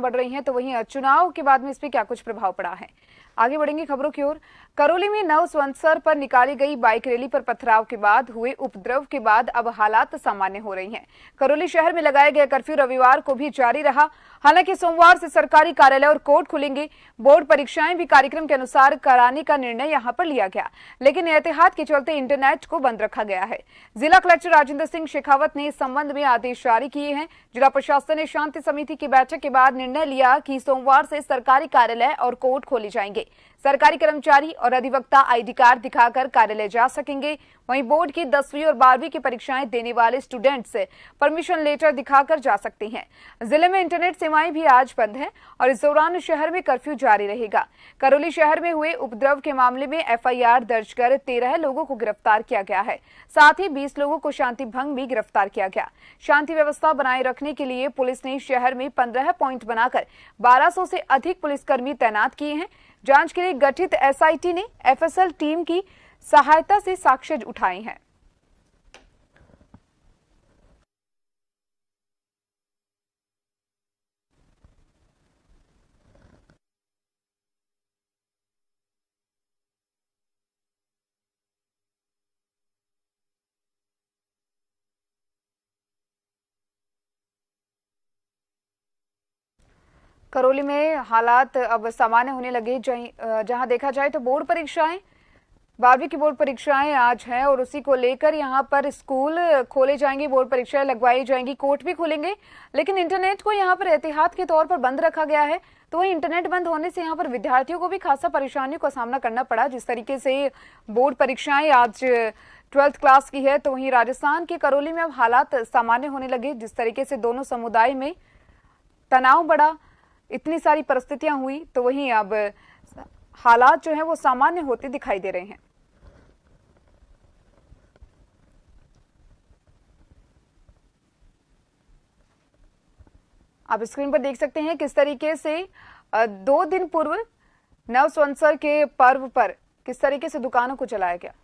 बढ़ रही हैं तो वहीं चुनाव के बाद में इस पर क्या कुछ प्रभाव पड़ा है आगे बढ़ेंगे खबरों की ओर करौली में नव स्वंसर पर निकाली गई बाइक रैली पर पथराव के बाद हुए उपद्रव के बाद अब हालात सामान्य हो रही हैं। करौली शहर में लगाया गया कर्फ्यू रविवार को भी जारी रहा हालांकि सोमवार से सरकारी कार्यालय और कोर्ट खुलेंगे बोर्ड परीक्षाएं भी कार्यक्रम के अनुसार कराने का निर्णय यहाँ पर लिया गया लेकिन एहतियात के चलते इंटरनेट को बंद रखा गया है जिला कलेक्टर राजेंद्र सिंह शेखावत ने इस संबंध में आदेश जारी किए हैं जिला प्रशासन ने शांति समिति की बैठक के बाद निर्णय लिया कि सोमवार से सरकारी कार्यालय और कोर्ट खोले जाएंगे सरकारी कर्मचारी और अधिवक्ता आईडी कार्ड दिखाकर कार्यालय जा सकेंगे वहीं बोर्ड की दसवीं और बारहवीं की परीक्षाएं देने वाले स्टूडेंट्स परमिशन लेटर दिखाकर जा सकते हैं जिले में इंटरनेट सेवाएं भी आज बंद हैं और इस दौरान शहर में कर्फ्यू जारी रहेगा करौली शहर में हुए उपद्रव के मामले में एफ दर्ज कर तेरह लोगों को गिरफ्तार किया गया है साथ ही बीस लोगों को शांति भंग भी गिरफ्तार किया गया शांति व्यवस्था बनाए रखने के लिए पुलिस ने शहर में पंद्रह पॉइंट बनाकर बारह से अधिक पुलिसकर्मी तैनात किए हैं जांच के लिए गठित एसआईटी ने एफएसएल टीम की सहायता से साक्ष्य उठाए हैं करौली में हालात अब सामान्य होने लगे जहां देखा जाए तो बोर्ड परीक्षाएं बारहवीं की बोर्ड परीक्षाएं आज हैं और उसी को लेकर यहां पर स्कूल खोले जाएंगे बोर्ड परीक्षाएं लगवाई जाएंगी कोर्ट भी खोलेंगे लेकिन इंटरनेट को यहां पर एहतियात के तौर पर बंद रखा गया है तो वही इंटरनेट बंद होने से यहाँ पर विद्यार्थियों को भी खासा परेशानियों का सामना करना पड़ा जिस तरीके से बोर्ड परीक्षाएं आज ट्वेल्थ क्लास की है तो वहीं राजस्थान के करौली में अब हालात सामान्य होने लगे जिस तरीके से दोनों समुदाय में तनाव बढ़ा इतनी सारी परिस्थितियां हुई तो वहीं अब हालात जो है वो सामान्य होते दिखाई दे रहे हैं आप स्क्रीन पर देख सकते हैं किस तरीके से दो दिन पूर्व नव संवत्सर के पर्व पर किस तरीके से दुकानों को चलाया गया